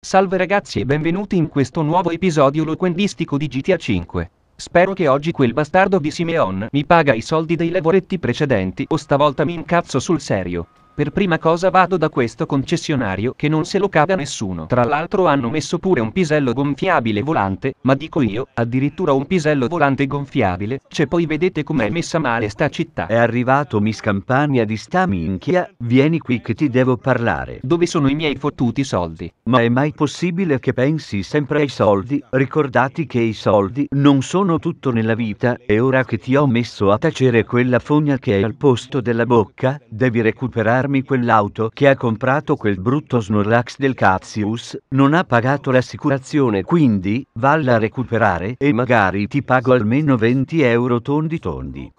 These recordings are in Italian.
Salve ragazzi e benvenuti in questo nuovo episodio loquendistico di GTA 5. Spero che oggi quel bastardo di Simeon mi paga i soldi dei lavoretti precedenti o stavolta mi incazzo sul serio. Per prima cosa vado da questo concessionario che non se lo caga nessuno. Tra l'altro hanno messo pure un pisello gonfiabile volante, ma dico io, addirittura un pisello volante gonfiabile, cioè poi vedete com'è messa male sta città. È arrivato Miss Campania di sta minchia, vieni qui che ti devo parlare. Dove sono i miei fottuti soldi? Ma è mai possibile che pensi sempre ai soldi? Ricordati che i soldi non sono tutto nella vita e ora che ti ho messo a tacere quella fogna che è al posto della bocca, devi recuperarmi darmi quell'auto che ha comprato quel brutto Snorlax del Cazius, non ha pagato l'assicurazione quindi, valla a recuperare e magari ti pago almeno 20 euro tondi tondi.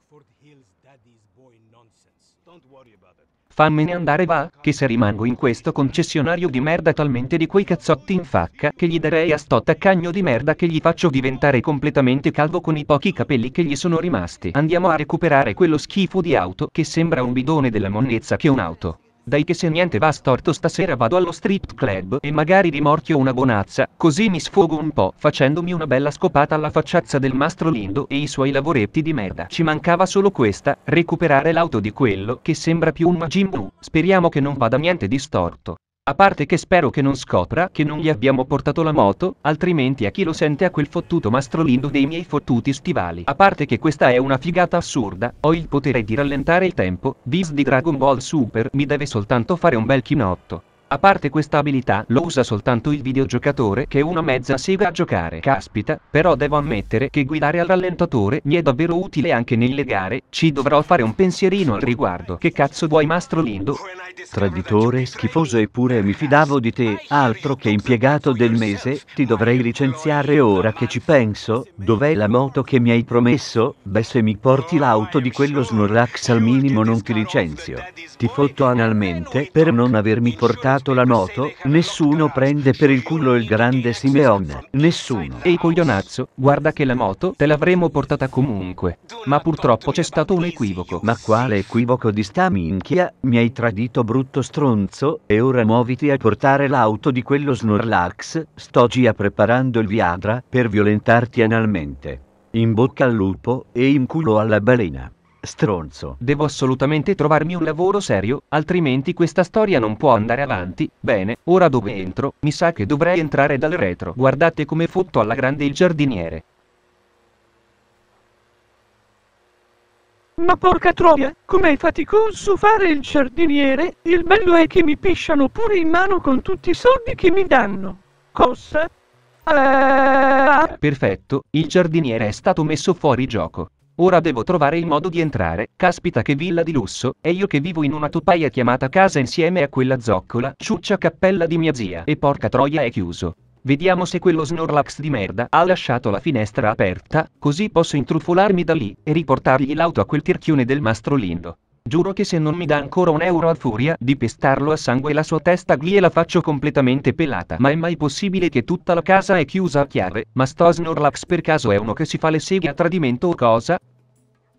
fammene andare va, che se rimango in questo concessionario di merda talmente di quei cazzotti in facca che gli darei a sto taccagno di merda che gli faccio diventare completamente calvo con i pochi capelli che gli sono rimasti. Andiamo a recuperare quello schifo di auto che sembra un bidone della monnezza che un'auto dai che se niente va storto stasera vado allo strip club e magari rimorchio una bonazza, così mi sfogo un po' facendomi una bella scopata alla facciazza del mastro Lindo e i suoi lavoretti di merda. Ci mancava solo questa, recuperare l'auto di quello che sembra più un Majin Buu. Speriamo che non vada niente di storto. A parte che spero che non scopra che non gli abbiamo portato la moto, altrimenti a chi lo sente a quel fottuto mastrolindo dei miei fottuti stivali. A parte che questa è una figata assurda, ho il potere di rallentare il tempo, Viz di Dragon Ball Super mi deve soltanto fare un bel chinotto. A parte questa abilità, lo usa soltanto il videogiocatore che è una mezza sega a giocare. Caspita, però devo ammettere che guidare al rallentatore mi è davvero utile anche nelle gare, ci dovrò fare un pensierino al riguardo. Che cazzo vuoi mastro Lindo? Traditore, schifoso eppure mi fidavo di te, altro che impiegato del mese, ti dovrei licenziare ora che ci penso, dov'è la moto che mi hai promesso? Beh se mi porti l'auto di quello Snorlax al minimo non ti licenzio. Ti fotto analmente per non avermi portato passato la moto, nessuno prende per il culo il grande Simeone, nessuno. Ehi coglionazzo, guarda che la moto te l'avremmo portata comunque. Ma purtroppo c'è stato un equivoco. Ma quale equivoco di sta minchia? Mi hai tradito brutto stronzo, e ora muoviti a portare l'auto di quello Snorlax, sto già preparando il Viadra, per violentarti analmente. In bocca al lupo, e in culo alla balena. Stronzo. Devo assolutamente trovarmi un lavoro serio, altrimenti questa storia non può andare avanti. Bene, ora dove entro? Mi sa che dovrei entrare dal retro. Guardate come fotto alla grande il giardiniere. Ma porca troia, com'è faticoso fare il giardiniere? Il bello è che mi pisciano pure in mano con tutti i soldi che mi danno. Cosa? Eh, ah. Perfetto, il giardiniere è stato messo fuori gioco. Ora devo trovare il modo di entrare, caspita che villa di lusso, e io che vivo in una topaia chiamata casa insieme a quella zoccola, ciuccia cappella di mia zia, e porca troia è chiuso. Vediamo se quello Snorlax di merda ha lasciato la finestra aperta, così posso intrufolarmi da lì, e riportargli l'auto a quel tirchione del mastro Lindo. Giuro che se non mi dà ancora un euro a furia di pestarlo a sangue la sua testa gliela faccio completamente pelata. Ma è mai possibile che tutta la casa è chiusa a chiave? Ma sto Snorlax per caso è uno che si fa le seghe a tradimento o cosa?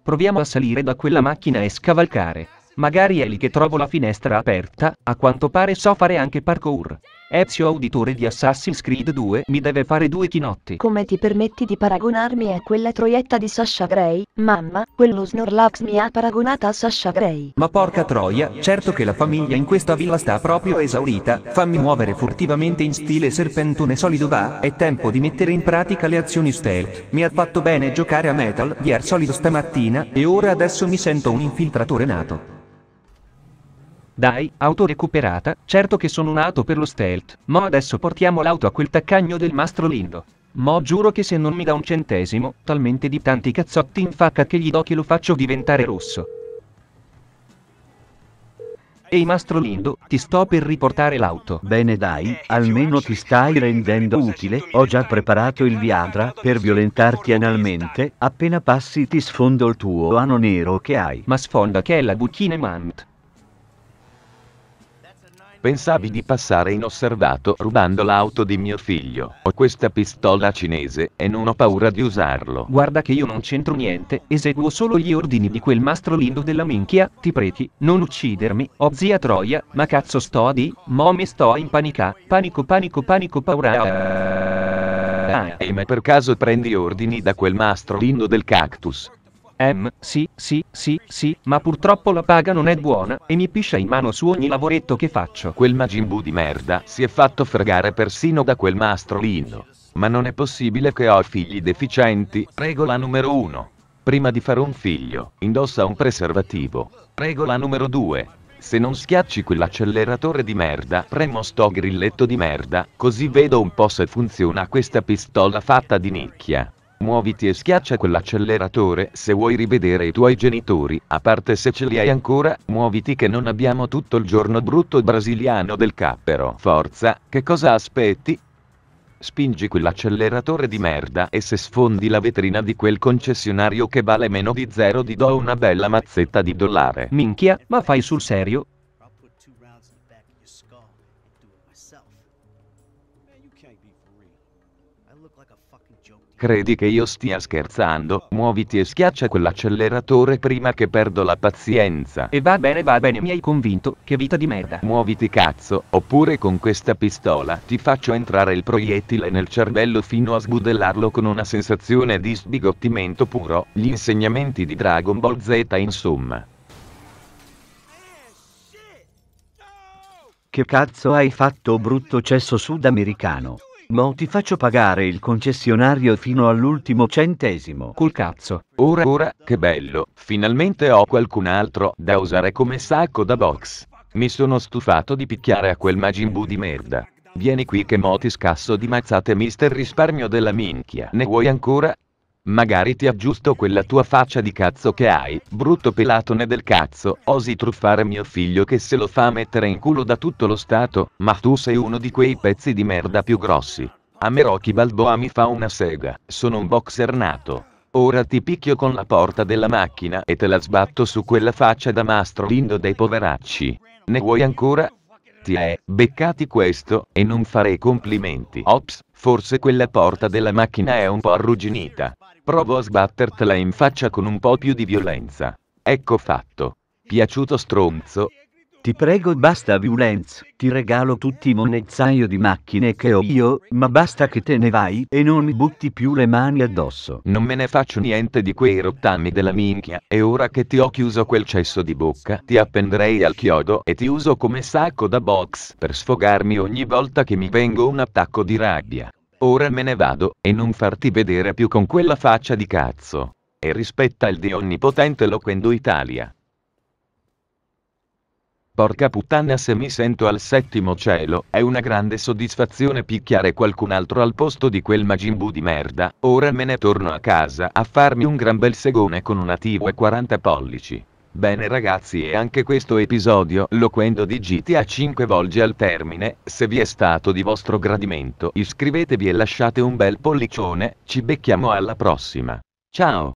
Proviamo a salire da quella macchina e scavalcare. Magari è lì che trovo la finestra aperta, a quanto pare so fare anche parkour. Ezio Auditore di Assassin's Creed 2 mi deve fare due chinotti. Come ti permetti di paragonarmi a quella troietta di Sasha Gray? Mamma, quello Snorlax mi ha paragonata a Sasha Gray. Ma porca troia, certo che la famiglia in questa villa sta proprio esaurita, fammi muovere furtivamente in stile serpentone solido va, è tempo di mettere in pratica le azioni stealth. Mi ha fatto bene giocare a Metal Gear Solid stamattina, e ora adesso mi sento un infiltratore nato. Dai, auto recuperata, certo che sono nato per lo stealth, mo adesso portiamo l'auto a quel taccagno del mastro Lindo. Mo giuro che se non mi dà un centesimo, talmente di tanti cazzotti in facca che gli do che lo faccio diventare rosso. Ehi mastro Lindo, ti sto per riportare l'auto. Bene dai, almeno ti stai rendendo utile, ho già preparato il viagra per violentarti analmente, appena passi ti sfondo il tuo ano nero che hai. Ma sfonda che è la buchine mant. Pensavi di passare inosservato rubando l'auto di mio figlio. Ho questa pistola cinese e non ho paura di usarlo. Guarda che io non c'entro niente, eseguo solo gli ordini di quel mastro lindo della minchia, ti preti, non uccidermi, oh zia troia, ma cazzo sto a di, mo mi sto in panica, panico panico panico paura. Ah, e ma per caso prendi ordini da quel mastro lindo del cactus? M, sì, sì, sì, sì, ma purtroppo la paga non è buona e mi piscia in mano su ogni lavoretto che faccio. Quel Majin Buu di merda si è fatto fregare persino da quel mastro mastrolino. Ma non è possibile che ho figli deficienti, regola numero 1. Prima di fare un figlio, indossa un preservativo. Regola numero 2. Se non schiacci quell'acceleratore di merda, premo sto grilletto di merda, così vedo un po' se funziona questa pistola fatta di nicchia. Muoviti e schiaccia quell'acceleratore se vuoi rivedere i tuoi genitori, a parte se ce li hai ancora, muoviti che non abbiamo tutto il giorno brutto brasiliano del cappero. Forza, che cosa aspetti? Spingi quell'acceleratore di merda e se sfondi la vetrina di quel concessionario che vale meno di zero ti do una bella mazzetta di dollaro. Minchia, ma fai sul serio? Credi che io stia scherzando? Muoviti e schiaccia quell'acceleratore prima che perdo la pazienza. E va bene, va bene, mi hai convinto, che vita di merda. Muoviti cazzo, oppure con questa pistola ti faccio entrare il proiettile nel cervello fino a sbudellarlo con una sensazione di sbigottimento puro, gli insegnamenti di Dragon Ball Z insomma. Che cazzo hai fatto brutto cesso sudamericano? Mo ti faccio pagare il concessionario fino all'ultimo centesimo. Col cazzo. Ora ora, che bello, finalmente ho qualcun altro da usare come sacco da box. Mi sono stufato di picchiare a quel Majin Buu di merda. Vieni qui che mo ti scasso di mazzate mister risparmio della minchia. Ne vuoi ancora? Magari ti aggiusto quella tua faccia di cazzo che hai, brutto pelatone del cazzo, osi truffare mio figlio che se lo fa mettere in culo da tutto lo Stato, ma tu sei uno di quei pezzi di merda più grossi. A me Rocky Balboa mi fa una sega, sono un boxer nato. Ora ti picchio con la porta della macchina e te la sbatto su quella faccia da mastro lindo dei poveracci. Ne vuoi ancora? Ti è eh. beccati questo, e non farei complimenti. Ops, forse quella porta della macchina è un po' arrugginita. Provo a sbattertela in faccia con un po' più di violenza. Ecco fatto. Piaciuto stronzo, ti prego basta violenza, ti regalo tutti i monezzaio di macchine che ho io, ma basta che te ne vai e non mi butti più le mani addosso. Non me ne faccio niente di quei rottami della minchia, e ora che ti ho chiuso quel cesso di bocca, ti appenderei al chiodo e ti uso come sacco da box per sfogarmi ogni volta che mi vengo un attacco di rabbia. Ora me ne vado, e non farti vedere più con quella faccia di cazzo. E rispetta il dio onnipotente Loquendo Italia porca puttana se mi sento al settimo cielo, è una grande soddisfazione picchiare qualcun altro al posto di quel Majin Buu di merda, ora me ne torno a casa a farmi un gran bel segone con una TV e 40 pollici. Bene ragazzi e anche questo episodio loquendo di GTA 5 volge al termine, se vi è stato di vostro gradimento iscrivetevi e lasciate un bel pollicione, ci becchiamo alla prossima. Ciao!